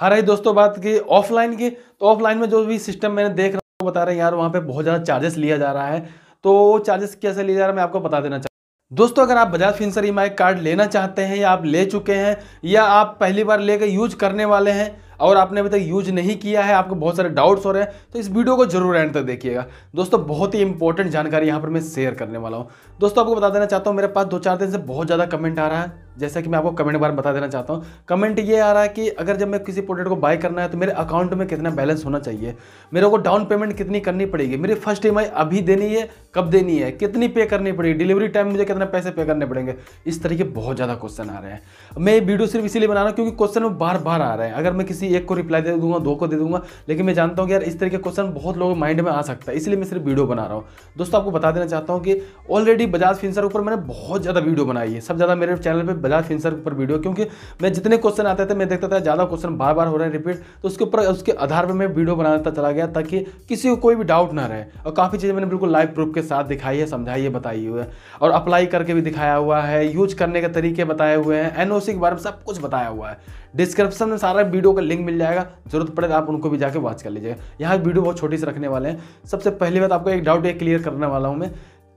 हर हाँ रही दोस्तों बात की ऑफलाइन की तो ऑफलाइन में जो भी सिस्टम मैंने देख रहा हूँ बता रहे हैं यार वहाँ पे बहुत ज़्यादा चार्जेस लिया जा रहा है तो चार्जेस कैसे लिया जा रहा है मैं आपको बता देना चाहता दोस्तों अगर आप बजाज फिंसर ई कार्ड लेना चाहते हैं या आप ले चुके हैं या आप पहली बार लेकर यूज करने वाले हैं और आपने अभी तक यूज नहीं किया है आपको बहुत सारे डाउट्स हो रहे हैं तो इस वीडियो को जरूर एंड तक देखिएगा दोस्तों बहुत ही इंपॉर्टेंट जानकारी यहाँ पर मैं शेयर करने वाला हूँ दोस्तों आपको बता देना चाहता हूँ मेरे पास दो चार दिन से बहुत ज़्यादा कमेंट आ रहा है जैसा कि मैं आपको कमेंट बार बता देना चाहता हूँ कमेंट ये आ रहा है कि अगर जब मैं किसी प्रोडक्ट को बाय करना है तो मेरे अकाउंट में कितना बैलेंस होना चाहिए मेरे को डाउन पेमेंट कितनी करनी पड़ेगी मेरी फर्स्ट ई अभी देनी है कब देनी है कितनी पे करनी पड़ेगी डिलीवरी टाइम मुझे कितना पैसे पे करने पड़ेंगे इस तरीके बहुत ज़्यादा क्वेश्चन आ रहे हैं मैं ये वीडियो सिर्फ इसीलिए बना रहा हूँ क्योंकि क्वेश्चन में बार बार आ रहे हैं अगर मैं किसी एक को रिप्लाई दे दूंगा दो को दे दूंगा लेकिन मैं जानता हूँ कि यार इस तरीके क्वेश्चन बहुत लोगों माइंड में आ सकता है इसलिए मैं सिर्फ वीडियो बना रहा हूँ दोस्तों आपको बता देना चाहता हूँ कि ऑलरेडी बजाज फिंसर ऊपर मैंने बहुत ज़्यादा वीडियो बनाई है सब ज़्यादा मेरे चैनल पर बजाज फिंसर पर वीडियो क्योंकि मैं जितने क्वेश्चन आते थे मैं देखता था ज़्यादा क्वेश्चन बार बार हो रहे हैं रिपीट तो उसके ऊपर उसके आधार पर मैं वीडियो बनाता चला गया ताकि किसी को कोई भी डाउट ना रहे और काफ़ी चीज़ें मैंने बिल्कुल लाइव प्रूफ के साथ दिखाई है समझाई है बताई हुई है और अप्लाई करके भी दिखाया हुआ है यूज करने के तरीके बताए हुए हैं एन के बारे में सब कुछ बताया हुआ है डिस्क्रिप्शन में सारा वीडियो का लिंक मिल जाएगा जरूरत पड़े तो आप उनको भी जाकर वॉच कर लीजिएगा यहाँ वीडियो बहुत छोटी से रखने वाले हैं सबसे पहली बात आपको एक डाउट एक क्लियर करने वाला हूँ मैं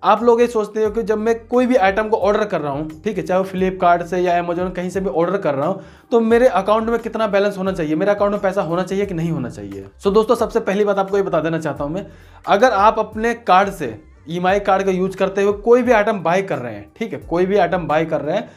आप लोग ये सोचते हो कि जब मैं कोई भी आइटम को ऑर्डर कर रहा हूँ ठीक है चाहे वो फ्लिपकार्ट से या अमेजोन कहीं से भी ऑर्डर कर रहा हूँ तो मेरे अकाउंट में कितना बैलेंस होना चाहिए मेरे अकाउंट में पैसा होना चाहिए कि नहीं होना चाहिए सो so, दोस्तों सबसे पहली बात आपको ये बता देना चाहता हूँ मैं अगर आप अपने कार्ड से ई e कार्ड का यूज करते हुए कोई भी आइटम बाय कर रहे हैं ठीक है कोई भी आइटम बाय कर रहे हैं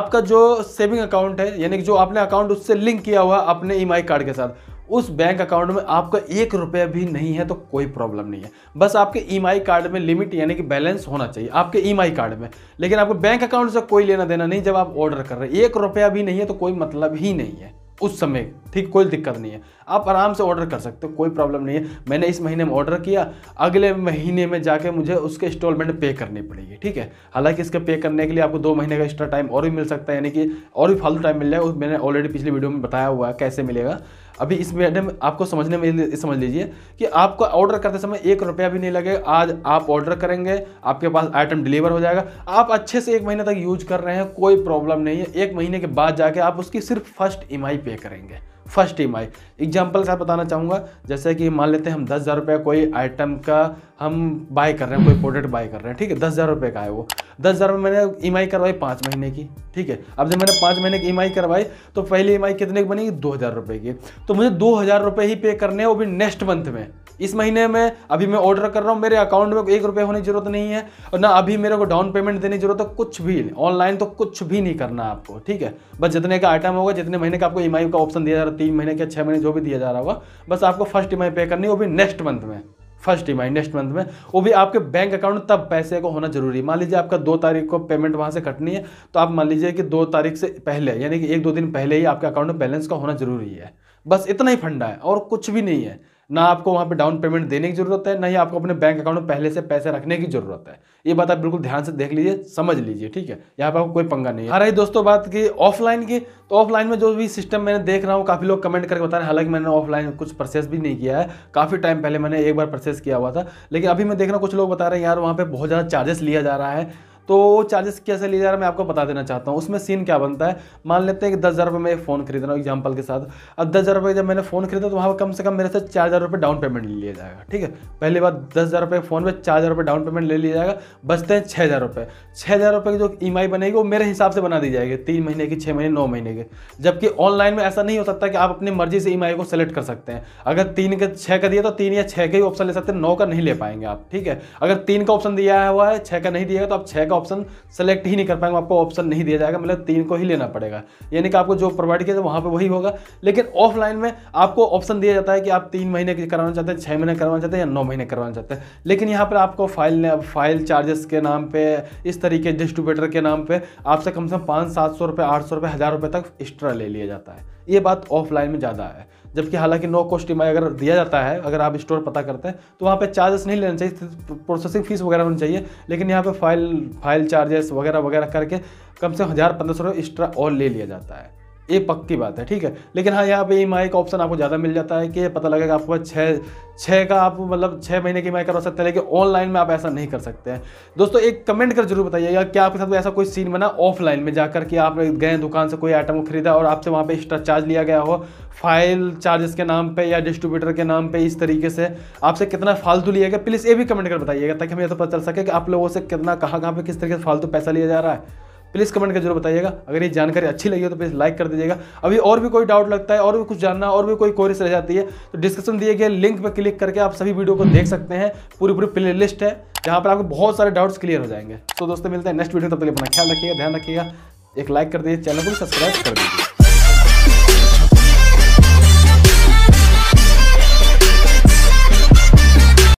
आपका जो सेविंग अकाउंट है यानी कि जो आपने अकाउंट उससे लिंक किया हुआ अपने ई e कार्ड के साथ उस बैंक अकाउंट में आपका एक रुपया भी नहीं है तो कोई प्रॉब्लम नहीं है बस आपके ई e कार्ड में लिमिट यानी कि बैलेंस होना चाहिए आपके ई e कार्ड में लेकिन आपको बैंक अकाउंट से कोई लेना देना नहीं जब आप ऑर्डर कर रहे हैं एक रुपया भी नहीं है तो कोई मतलब ही नहीं है उस समय ठीक कोई दिक्कत नहीं है आप आराम से ऑर्डर कर सकते हो कोई प्रॉब्लम नहीं है मैंने इस महीने में ऑर्डर किया अगले महीने में जाके मुझे उसके इंस्टॉलमेंट पे करनी पड़ेगी ठीक है हालांकि इसके पे करने के लिए आपको दो महीने का एक्स्ट्रा टाइम और भी मिल सकता है यानी कि और भी फालतू टाइम मिल जाएगा मैंने ऑलरेडी पिछली वीडियो में बताया हुआ है कैसे मिलेगा अभी इस मैडम आपको समझने में समझ लीजिए कि आपको ऑर्डर करते समय एक रुपया भी नहीं लगेगा आज आप ऑर्डर करेंगे आपके पास आइटम डिलीवर हो जाएगा आप अच्छे से एक महीने तक यूज कर रहे हैं कोई प्रॉब्लम नहीं है एक महीने के बाद जाके आप उसकी सिर्फ फर्स्ट ई पे करेंगे फर्स्ट टीम आई एग्जाम्पल का बताना चाहूँगा जैसे कि मान लेते हैं हम दस हज़ार रुपये कोई आइटम का हम बाय कर रहे हैं कोई प्रोडक्ट बाय कर रहे हैं ठीक है दस हज़ार रुपये का है वो दस हज़ार में मैंने ई एम आई करवाई पाँच महीने की ठीक है अब जब मैंने पाँच महीने की ई एम आई करवाई तो पहली ई एम आई कितने की बनेगी दो हज़ार रुपये की तो मुझे दो हज़ार रुपये ही पे करने हैं वो भी नेक्स्ट मंथ में इस महीने में अभी मैं ऑर्डर कर रहा हूँ मेरे अकाउंट में एक रुपये होने की जरूरत नहीं है और ना अभी मेरे को डाउन पेमेंट देने की जरूरत है कुछ भी ऑनलाइन तो कुछ भी नहीं करना आपको ठीक है बस जितने का आइटम होगा जितने महीने का आपको ई e का ऑप्शन दिया जा रहा है तीन महीने का छः महीने जो भी दिया जा रहा होगा बस आपको फर्स्ट ई पे करनी वो भी नेक्स्ट मंथ में फर्स्ट ई नेक्स्ट मंथ में वो भी आपके बैंक अकाउंट तब पैसे को होना जरूरी है मान लीजिए आपका दो तारीख को पेमेंट वहाँ से कटनी है तो आप मान लीजिए कि दो तारीख से पहले यानी कि एक दो दिन पहले ही आपके अकाउंट में बैलेंस का होना जरूरी है बस इतना ही फंडा है और कुछ भी नहीं है ना आपको वहाँ पे डाउन पेमेंट देने की ज़रूरत है ना ही आपको अपने बैंक अकाउंट में पहले से पैसे रखने की ज़रूरत है ये बात आप बिल्कुल ध्यान से देख लीजिए समझ लीजिए ठीक है यहाँ पर आपको कोई पंगा नहीं है आ रही दोस्तों बात की ऑफलाइन की तो ऑफलाइन में जो भी सिस्टम मैंने देख रहा हूँ काफ़ी लोग कमेंट करके बता रहे हैं हालांकि मैंने ऑफलाइन कुछ प्रोसेस भी नहीं किया है काफ़ी टाइम पहले मैंने एक बार प्रोसेस किया हुआ था लेकिन अभी मैं देख रहा हूँ कुछ लोग बता रहे हैं यार वहाँ पर बहुत ज़्यादा चार्जेस लिया जा रहा है तो वो चार्जेस कैसे लिए जा रहा है मैं आपको बता देना चाहता हूँ उसमें सीन क्या बनता है मान लेते हैं कि दस हज़ार रुपये मैं एक फ़ोन खरीद रहा हूँ एग्जाम्पल के साथ अब दस हज़ार रुपये जब मैंने फ़ोन खरीदा तो वहाँ पर कम से कम मेरे से चार हज़ार रुपये डाउन पेमेंट ले लिया जाएगा ठीक है पहली बार दस हज़ार रुपये फ़ोन पर चार हज़ार रुपये डाउन पेमेंट ले लिया जाएगा बचते हैं छः हज़ार रुपये छः हज़ार रुपये की जो ई e बनेगी वो मेरे हिसाब से बना दी जाएगी तीन महीने की छः महीने नौ महीने के जबकि ऑनलाइन में ऐसा नहीं हो सकता कि आप अपनी मर्जी से ई e को सेलेक्ट कर सकते हैं अगर तीन के छः का दिया तो तीन या छः का ही ऑप्शन ले सकते हैं नौ का नहीं ले पाएंगे आप ठीक है अगर तीन का ऑप्शन दिया हुआ है छः का नहीं दिया तो आप छः का ऑप्शन सेलेक्ट ही नहीं कर पाएंगे आपको ऑप्शन नहीं दिया जाएगा मतलब तीन को ही लेना पड़ेगा यानी कि आपको जो प्रोवाइड किया जाए वहाँ पर वही होगा लेकिन ऑफलाइन में आपको ऑप्शन दिया जाता है कि आप तीन महीने करवाना चाहते हैं छः महीने करवाना चाहते हैं या नौ महीने करवाना चाहते हैं लेकिन यहाँ पर आपको फाइल फाइल चार्जेस के नाम पर इस तरीके डिस्ट्रीब्यूटर के नाम पर आपसे कम से कम पाँच सात सौ रुपये आठ सौ रुपये हज़ार रुपये तक एक्स्ट्रा ले लिया जाता है ये बात ऑफलाइन में ज़्यादा है जबकि हालांकि नो कॉस्ट ई अगर दिया जाता है अगर आप स्टोर पता करते हैं तो वहाँ पे चार्जेस नहीं लेना चाहिए प्रोसेसिंग फीस वगैरह होनी चाहिए लेकिन यहाँ पे फाइल फाइल चार्जेस वगैरह वगैरह करके कम से कम हज़ार पंद्रह सौ रुपये एक्स्ट्रा और ले लिया जाता है ये पक्की बात है ठीक है लेकिन हाँ यहाँ पे ई का ऑप्शन आपको ज़्यादा मिल जाता है कि पता लगेगा आपको छः छः का आप मतलब छः महीने की ई करवा सकते हैं लेकिन ऑनलाइन में आप ऐसा नहीं कर सकते हैं दोस्तों एक कमेंट कर जरूर बताइएगा क्या आपके साथ ऐसा कोई सीन बना ऑफलाइन में जाकर कि आप गए दुकान से कोई आइटम खरीदा और आपसे वहाँ पर एक्स्ट्रा चार्ज लिया गया हो फाइल चार्जेस के नाम पर या डिस्ट्रीब्यूटर के नाम पर इस तरीके से आपसे कितना फालतू लिया गया प्लीज़ ये भी कमेंट कर बताइएगा ताकि हमें ऐसा तो पता चल सके कि आप लोगों से कितना कहाँ कहाँ पर किस तरीके से फालतू पैसा लिया जा रहा है प्लीज़ कमेंट कर जरूर बताइएगा अगर ये जानकारी अच्छी लगी हो तो प्लीज़ लाइक कर दीजिएगा अभी और भी कोई डाउट लगता है और भी कुछ जानना और भी कोई कोरिस रह जाती है तो डिस्क्रिप्शन दिए गए लिंक पर क्लिक करके आप सभी वीडियो को देख सकते हैं पूरी पूरी प्ले लिस्ट है जहाँ पर आपको बहुत सारे डाउट्स क्लियर हो जाएंगे तो दोस्तों मिलते हैं नेक्स्ट वीडियो तब तक अपना ख्याल रखिएगा ध्यान रखिएगा एक लाइक कर दीजिए चैनल को सब्सक्राइब कर दीजिए